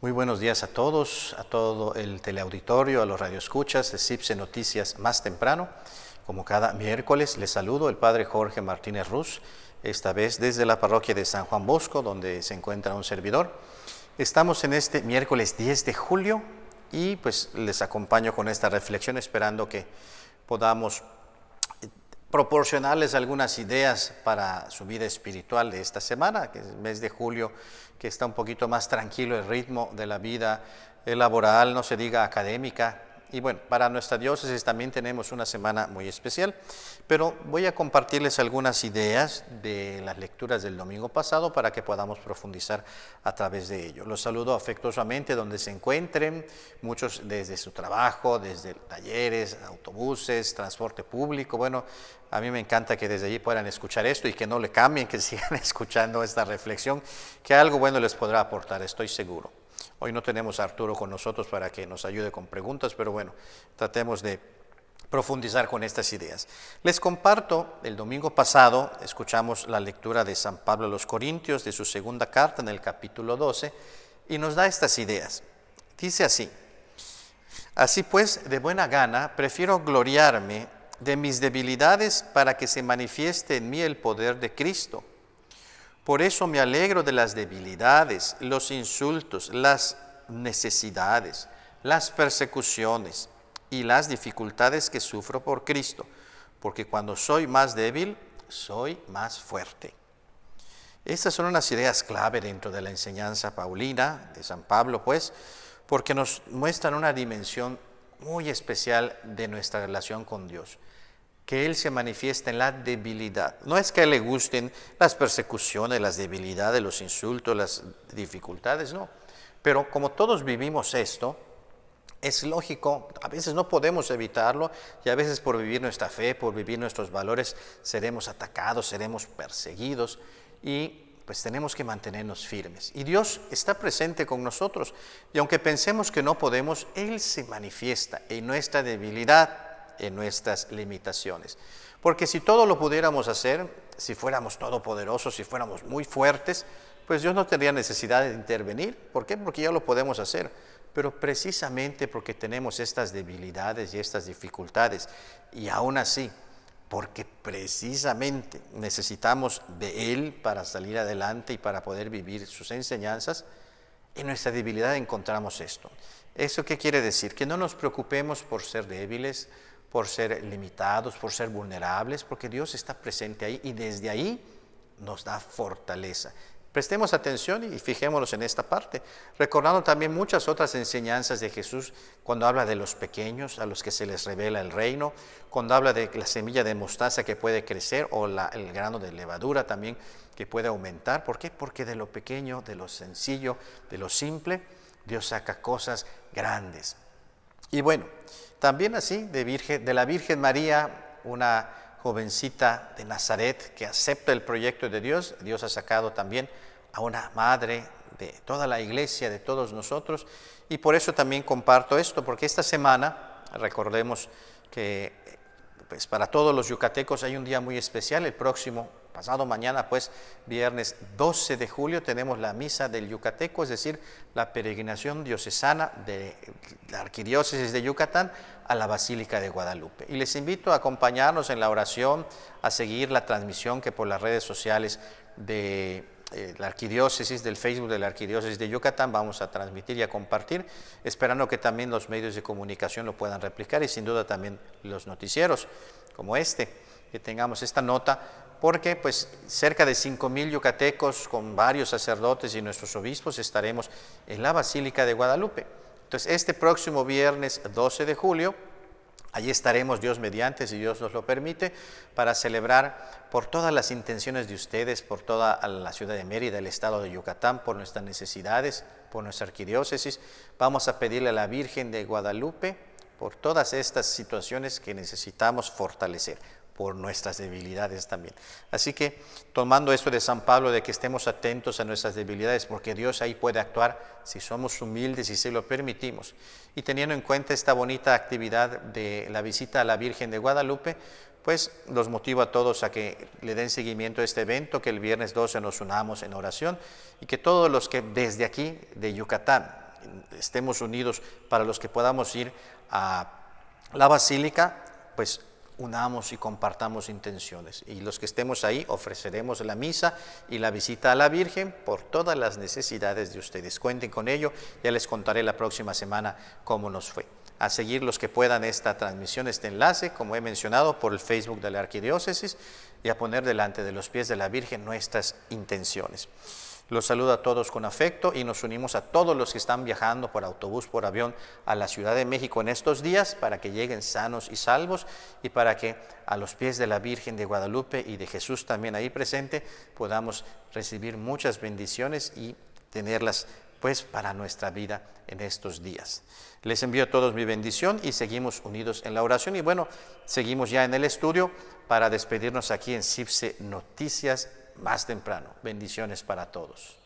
Muy buenos días a todos, a todo el teleauditorio, a los radioescuchas de CIPSE Noticias más temprano. Como cada miércoles, les saludo el padre Jorge Martínez Ruz, esta vez desde la parroquia de San Juan Bosco, donde se encuentra un servidor. Estamos en este miércoles 10 de julio y pues les acompaño con esta reflexión esperando que podamos proporcionarles algunas ideas para su vida espiritual de esta semana, que es el mes de julio, que está un poquito más tranquilo el ritmo de la vida eh, laboral, no se diga académica, y bueno, para nuestra diócesis también tenemos una semana muy especial, pero voy a compartirles algunas ideas de las lecturas del domingo pasado para que podamos profundizar a través de ello. Los saludo afectuosamente donde se encuentren, muchos desde su trabajo, desde talleres, autobuses, transporte público. Bueno, a mí me encanta que desde allí puedan escuchar esto y que no le cambien, que sigan escuchando esta reflexión, que algo bueno les podrá aportar, estoy seguro. Hoy no tenemos a Arturo con nosotros para que nos ayude con preguntas, pero bueno, tratemos de profundizar con estas ideas. Les comparto, el domingo pasado escuchamos la lectura de San Pablo a los Corintios, de su segunda carta en el capítulo 12, y nos da estas ideas. Dice así, así pues, de buena gana, prefiero gloriarme de mis debilidades para que se manifieste en mí el poder de Cristo. Por eso me alegro de las debilidades, los insultos, las necesidades, las persecuciones y las dificultades que sufro por Cristo, porque cuando soy más débil, soy más fuerte. Estas son unas ideas clave dentro de la enseñanza paulina de San Pablo, pues, porque nos muestran una dimensión muy especial de nuestra relación con Dios que Él se manifieste en la debilidad. No es que le gusten las persecuciones, las debilidades, los insultos, las dificultades, no. Pero como todos vivimos esto, es lógico, a veces no podemos evitarlo y a veces por vivir nuestra fe, por vivir nuestros valores, seremos atacados, seremos perseguidos y pues tenemos que mantenernos firmes. Y Dios está presente con nosotros y aunque pensemos que no podemos, Él se manifiesta en nuestra debilidad en nuestras limitaciones. Porque si todo lo pudiéramos hacer, si fuéramos todopoderosos, si fuéramos muy fuertes, pues Dios no tendría necesidad de intervenir. ¿Por qué? Porque ya lo podemos hacer. Pero precisamente porque tenemos estas debilidades y estas dificultades, y aún así, porque precisamente necesitamos de Él para salir adelante y para poder vivir sus enseñanzas, en nuestra debilidad encontramos esto. ¿Eso qué quiere decir? Que no nos preocupemos por ser débiles, por ser limitados, por ser vulnerables, porque Dios está presente ahí y desde ahí nos da fortaleza. Prestemos atención y fijémonos en esta parte, recordando también muchas otras enseñanzas de Jesús cuando habla de los pequeños, a los que se les revela el reino, cuando habla de la semilla de mostaza que puede crecer o el grano de levadura también que puede aumentar. ¿Por qué? Porque de lo pequeño, de lo sencillo, de lo simple, Dios saca cosas grandes. Y bueno, también así de, la Virgen María, una jovencita de Nazaret que acepta el proyecto de Dios, Dios ha sacado también a una madre de toda la iglesia, de todos nosotros, y por eso también comparto esto, porque esta semana, recordemos que pues, para todos los yucatecos hay un día muy especial, el próximo Pasado mañana, pues, viernes 12 de julio, tenemos la misa del Yucateco, es decir, la peregrinación diocesana de la arquidiócesis de Yucatán a la Basílica de Guadalupe. Y les invito a acompañarnos en la oración, a seguir la transmisión que por las redes sociales de eh, la arquidiócesis, del Facebook de la arquidiócesis de Yucatán, vamos a transmitir y a compartir, esperando que también los medios de comunicación lo puedan replicar y sin duda también los noticieros como este, que tengamos esta nota porque pues cerca de 5.000 yucatecos con varios sacerdotes y nuestros obispos estaremos en la Basílica de Guadalupe. Entonces, este próximo viernes 12 de julio, allí estaremos Dios mediante, si Dios nos lo permite, para celebrar por todas las intenciones de ustedes, por toda la ciudad de Mérida, el estado de Yucatán, por nuestras necesidades, por nuestra arquidiócesis. Vamos a pedirle a la Virgen de Guadalupe por todas estas situaciones que necesitamos fortalecer por nuestras debilidades también. Así que tomando esto de San Pablo, de que estemos atentos a nuestras debilidades, porque Dios ahí puede actuar si somos humildes y se lo permitimos. Y teniendo en cuenta esta bonita actividad de la visita a la Virgen de Guadalupe, pues los motivo a todos a que le den seguimiento a este evento, que el viernes 12 nos unamos en oración y que todos los que desde aquí, de Yucatán, estemos unidos para los que podamos ir a la basílica, pues unamos y compartamos intenciones. Y los que estemos ahí ofreceremos la misa y la visita a la Virgen por todas las necesidades de ustedes. Cuenten con ello, ya les contaré la próxima semana cómo nos fue. A seguir los que puedan esta transmisión, este enlace, como he mencionado, por el Facebook de la Arquidiócesis y a poner delante de los pies de la Virgen nuestras intenciones. Los saludo a todos con afecto y nos unimos a todos los que están viajando por autobús, por avión a la Ciudad de México en estos días para que lleguen sanos y salvos y para que a los pies de la Virgen de Guadalupe y de Jesús también ahí presente podamos recibir muchas bendiciones y tenerlas pues para nuestra vida en estos días. Les envío a todos mi bendición y seguimos unidos en la oración y bueno, seguimos ya en el estudio para despedirnos aquí en CIPSE Noticias más temprano. Bendiciones para todos.